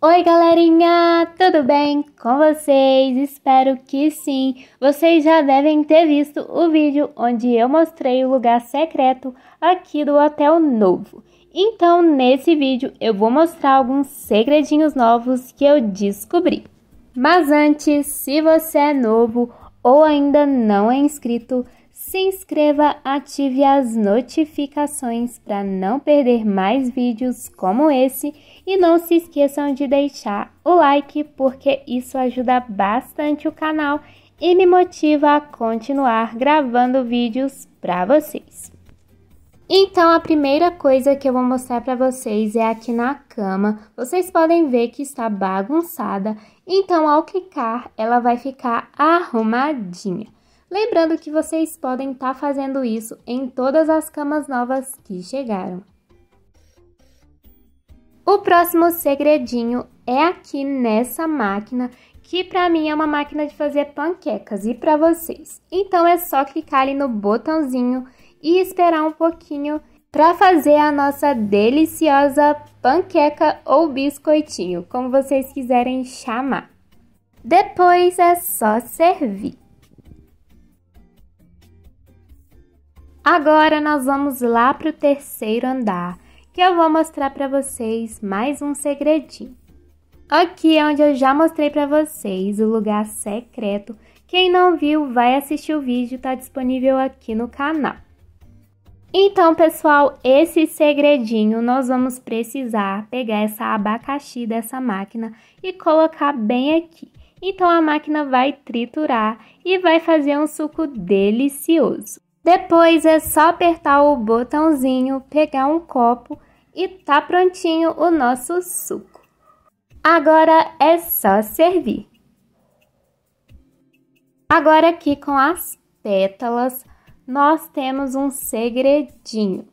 Oi, galerinha! Tudo bem com vocês? Espero que sim! Vocês já devem ter visto o vídeo onde eu mostrei o lugar secreto aqui do Hotel Novo. Então, nesse vídeo, eu vou mostrar alguns segredinhos novos que eu descobri. Mas antes, se você é novo ou ainda não é inscrito, se inscreva, ative as notificações para não perder mais vídeos como esse e não se esqueçam de deixar o like porque isso ajuda bastante o canal e me motiva a continuar gravando vídeos para vocês. Então, a primeira coisa que eu vou mostrar para vocês é aqui na cama. Vocês podem ver que está bagunçada, então ao clicar ela vai ficar arrumadinha. Lembrando que vocês podem estar tá fazendo isso em todas as camas novas que chegaram. O próximo segredinho é aqui nessa máquina, que para mim é uma máquina de fazer panquecas e para vocês. Então é só clicar ali no botãozinho e esperar um pouquinho para fazer a nossa deliciosa panqueca ou biscoitinho, como vocês quiserem chamar. Depois é só servir. Agora nós vamos lá para o terceiro andar, que eu vou mostrar para vocês mais um segredinho. Aqui é onde eu já mostrei para vocês o lugar secreto. Quem não viu, vai assistir o vídeo, está disponível aqui no canal. Então, pessoal, esse segredinho nós vamos precisar pegar essa abacaxi dessa máquina e colocar bem aqui. Então, a máquina vai triturar e vai fazer um suco delicioso. Depois é só apertar o botãozinho, pegar um copo e tá prontinho o nosso suco. Agora é só servir. Agora aqui com as pétalas, nós temos um segredinho.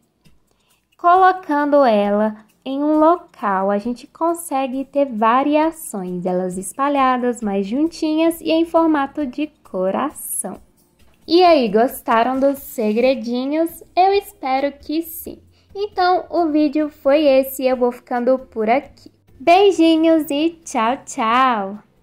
Colocando ela em um local, a gente consegue ter variações, elas espalhadas, mais juntinhas e em formato de coração. E aí, gostaram dos segredinhos? Eu espero que sim. Então, o vídeo foi esse e eu vou ficando por aqui. Beijinhos e tchau, tchau!